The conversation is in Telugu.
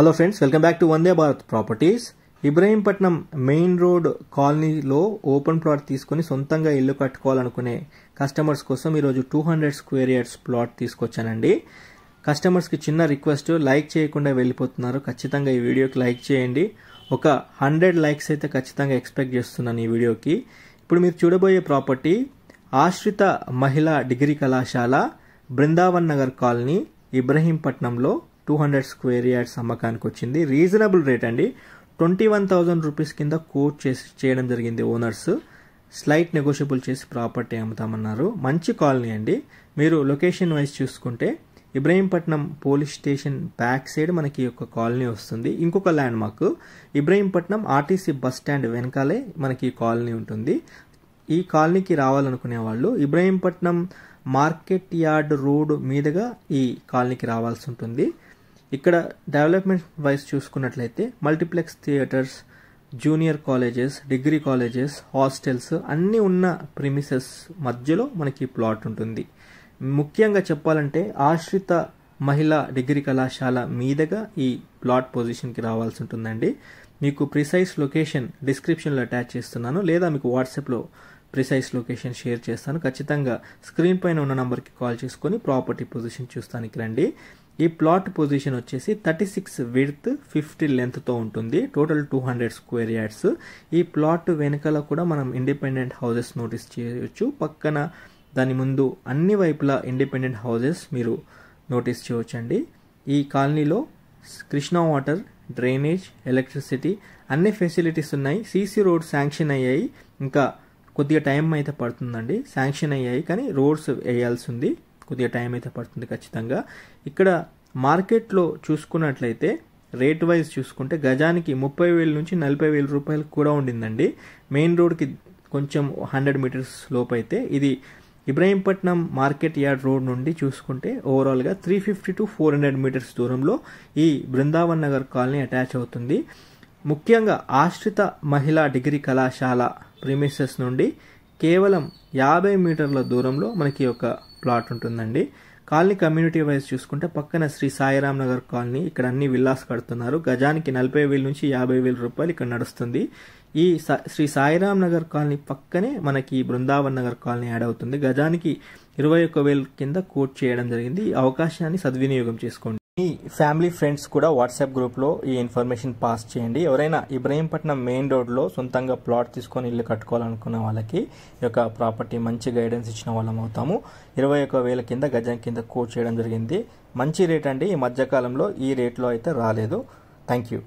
hello friends welcome back to Vande Bharat properties Ibrahimpatnam main road కాలనీలో ఓపెన్ ప్లాట్ తీసుకొని సొంతంగా ఇల్లు కట్టుకోవాలనుకునే కస్టమర్స్ కోసం ఈరోజు two hundred square yards plot తీసుకొచ్చానండి కస్టమర్స్కి చిన్న రిక్వెస్ట్ లైక్ చేయకుండా వెళ్ళిపోతున్నారు ఖచ్చితంగా ఈ వీడియోకి లైక్ చేయండి ఒక హండ్రెడ్ లైక్స్ అయితే ఖచ్చితంగా ఎక్స్పెక్ట్ చేస్తున్నాను ఈ వీడియోకి ఇప్పుడు మీరు చూడబోయే ప్రాపర్టీ ఆశ్రిత మహిళా డిగ్రీ కళాశాల బృందావన్ నగర్ కాలనీ ఇబ్రహీంపట్నంలో టూ హండ్రెడ్ స్క్వేర్ యార్డ్స్ అమ్మకానికి వచ్చింది రీజనబుల్ రేట్ అండి ట్వంటీ వన్ థౌజండ్ రూపీస్ కింద కోట్ చేసి చేయడం జరిగింది ఓనర్స్ స్లైట్ నెగోషియబుల్ చేసి ప్రాపర్టీ అమ్ముతామన్నారు మంచి కాలనీ అండి మీరు లొకేషన్ వైజ్ చూసుకుంటే Ibrahimpatnam police station back side మనకి ఒక కాలనీ వస్తుంది ఇంకొక landmark Ibrahimpatnam RTC bus stand వెనకాలే మనకి కాలనీ ఉంటుంది ఈ కాలనీకి రావాలనుకునే వాళ్ళు ఇబ్రహీంపట్నం మార్కెట్ యార్డ్ రోడ్ మీదుగా ఈ కాలనీకి రావాల్సి ఉంటుంది ఇక్కడ డెవలప్మెంట్ వైజ్ చూసుకున్నట్లయితే multiplex theatres junior colleges degree colleges hostels అన్నీ ఉన్న ప్రిమిసెస్ మధ్యలో మనకి ప్లాట్ ఉంటుంది ముఖ్యంగా చెప్పాలంటే ఆశ్రిత మహిళా డిగ్రీ కళాశాల మీదుగా ఈ ప్లాట్ పొజిషన్కి రావాల్సి ఉంటుందండి మీకు ప్రిసైజ్ లొకేషన్ డిస్క్రిప్షన్లో అటాచ్ చేస్తున్నాను లేదా మీకు వాట్సాప్లో ప్రిసైజ్ లొకేషన్ షేర్ చేస్తాను ఖచ్చితంగా స్క్రీన్ పైన ఉన్న నెంబర్కి కాల్ చేసుకొని ప్రాపర్టీ పొజిషన్ చూస్తానికి రండి ఈ ప్లాట్ పొజిషన్ వచ్చేసి థర్టీ సిక్స్ విడ్త్ ఫిఫ్టీ లెంత్తో ఉంటుంది total two hundred square yards ఈ ప్లాట్ వెనకాల కూడా మనం ఇండిపెండెంట్ హౌజెస్ నోటీస్ చేయవచ్చు పక్కన దాని ముందు అన్ని వైపులా ఇండిపెండెంట్ హౌజెస్ మీరు నోటీస్ చేయవచ్చండి ఈ కాలనీలో కృష్ణా వాటర్ డ్రైనేజ్ ఎలక్ట్రిసిటీ అన్ని ఫెసిలిటీస్ ఉన్నాయి సీసీ రోడ్ శాంక్షన్ అయ్యాయి ఇంకా కొద్దిగా టైం అయితే పడుతుందండి శాంక్షన్ అయ్యాయి కానీ రోడ్స్ వేయాల్సి ఉంది కొద్దిగా టైం అయితే పడుతుంది ఖచ్చితంగా ఇక్కడ మార్కెట్లో చూసుకున్నట్లయితే రేట్ వైజ్ చూసుకుంటే గజానికి ముప్పై వేల నుంచి నలభై వేల రూపాయలు కూడా ఉండిందండి మెయిన్ రోడ్కి కొంచెం హండ్రెడ్ మీటర్స్ లోపు అయితే ఇది ఇబ్రాహీంపట్నం మార్కెట్ యార్డ్ రోడ్ నుండి చూసుకుంటే ఓవరాల్గా three fifty to four hundred metres దూరంలో ఈ బృందావన్ నగర్ కాలనీ అటాచ్ అవుతుంది ముఖ్యంగా ఆశ్రిత మహిళా డిగ్రీ కళాశాల ప్రిమిసెస్ నుండి కేవలం యాభై మీటర్ల దూరంలో మనకి ఒక ప్లాట్ ఉంటుందండి కాలనీ కమ్యూనిటీ వైజ్ చూసుకుంటే పక్కన శ్రీ సాయిరాం నగర్ కాలనీ ఇక్కడ అన్ని విల్లాస్ కడుతున్నారు గజానికి నలభై వేల నుంచి యాభై వేల రూపాయలు ఇక్కడ నడుస్తుంది ఈ శ్రీ సాయిరామ్ నగర్ కాలనీ పక్కనే మనకి బృందావన్ నగర్ కాలనీ యాడ్ అవుతుంది గజానికి ఇరవై ఒక్క వేల కింద కోట్ చేయడం జరిగింది ఈ అవకాశాన్ని సద్వినియోగం చేసుకోండి మీ ఫ్యామిలీ ఫ్రెండ్స్ కూడా వాట్సాప్ గ్రూప్లో ఈ ఇన్ఫర్మేషన్ పాస్ చేయండి ఎవరైనా ఇబ్రహీంపట్నం మెయిన్ రోడ్లో సొంతంగా ప్లాట్ తీసుకొని ఇల్లు కట్టుకోవాలనుకున్న వాళ్ళకి ఈ యొక్క ప్రాపర్టీ మంచి గైడెన్స్ ఇచ్చిన వాళ్ళం అవుతాము ఇరవై ఒక వేల కింద గజం కింద కోచ్ చేయడం జరిగింది మంచి రేట్ అండి ఈ మధ్యకాలంలో ఈ రేట్లో అయితే రాలేదు థ్యాంక్ యూ